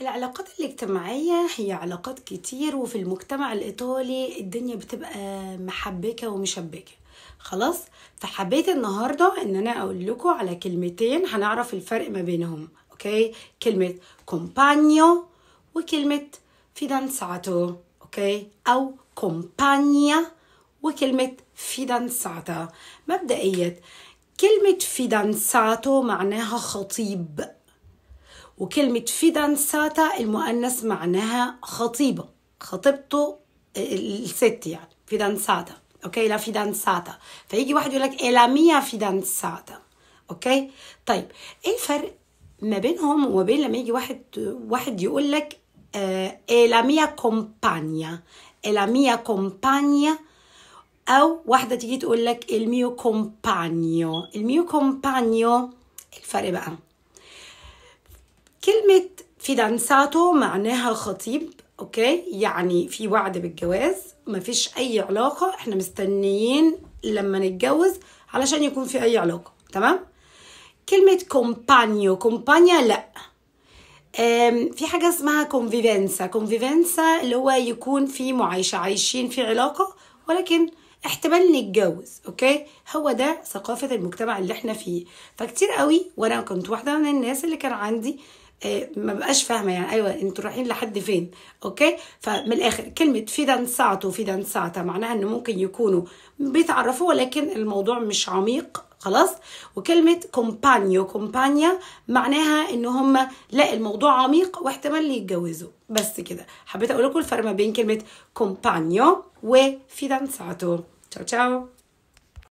العلاقات الاجتماعية هي علاقات كتير وفي المجتمع الإيطالي الدنيا بتبقى محبكة ومشبكة خلاص فحبيت النهاردة إن أنا أقول لكم على كلمتين هنعرف الفرق ما بينهم أوكي كلمة كومبانيو وكلمة فيدانساتو أوكي أو كومبانيا وكلمة فيدانساتا مبدئيا كلمة فيدانساتو معناها خطيب وكلمة فيدانساتا المؤنث معناها خطيبة خطيبته الست يعني فيدانساتا اوكي لا فيدانساتا فيجي واحد يقول لك إلا ميا فيدانساتا اوكي طيب ايه الفرق ما بينهم وما بين لما يجي واحد واحد يقول لك آه، إلا ميا كومبانيا إلا ميا كومبانيا او واحده تيجي تقول لك الميو كومبانيو الميو كومبانيو إيه الفرق بقى كلمة فيدانساتو معناها خطيب اوكي يعني في وعد بالجواز مفيش اي علاقة احنا مستنيين لما نتجوز علشان يكون في اي علاقة تمام كلمة كومبانيو كومبانيا لا في حاجة اسمها كونفيفنسا كونفيفنسا اللي هو يكون في معايشة عايشين في علاقة ولكن احتمال نتجوز اوكي هو ده ثقافة المجتمع اللي احنا فيه فكتير قوي وانا كنت واحدة من الناس اللي كان عندي آه، ما بقاش فاهمه يعني ايوه انتوا رايحين لحد فين اوكي فمن الاخر كلمه في دنساته في دانساتا معناها انه ممكن يكونوا بيتعرفوا ولكن الموضوع مش عميق خلاص وكلمة كومبانيو كومبانيا معناها ان هم لا الموضوع عميق واحتمال يتجوزوا بس كده حبيت اقول لكم الفرق ما بين كلمة كومبانيو وفيدانساتو تشاو تشاو